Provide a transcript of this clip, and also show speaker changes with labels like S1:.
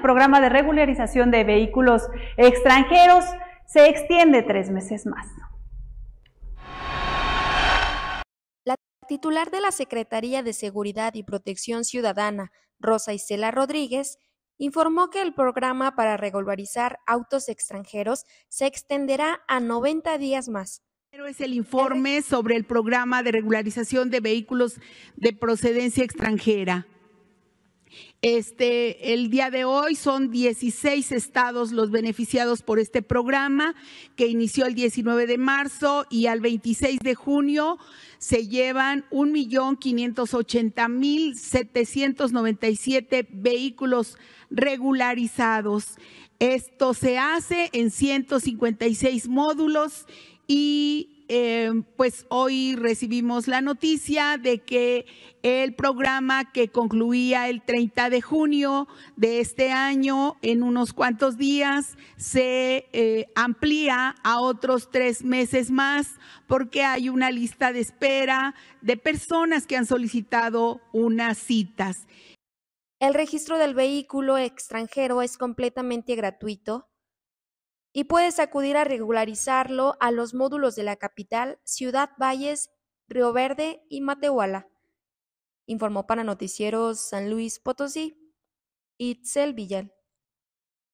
S1: programa de regularización de vehículos extranjeros se extiende tres meses más.
S2: La titular de la Secretaría de Seguridad y Protección Ciudadana, Rosa Isela Rodríguez, informó que el programa para regularizar autos extranjeros se extenderá a 90 días más. es el informe sobre el programa de regularización de vehículos
S1: de procedencia extranjera. Este, el día de hoy son 16 estados los beneficiados por este programa que inició el 19 de marzo y al 26 de junio se llevan 1.580.797 vehículos regularizados. Esto se hace en 156 módulos y eh, pues hoy recibimos la noticia de que el programa que concluía el 30 de junio de este año, en unos cuantos días, se eh, amplía a otros tres meses más porque hay una lista de espera de personas que han solicitado unas citas.
S2: El registro del vehículo extranjero es completamente gratuito y puedes acudir a regularizarlo a los módulos de la capital, Ciudad Valles, Río Verde y Matehuala, informó para Noticieros San Luis Potosí Itzel Villal.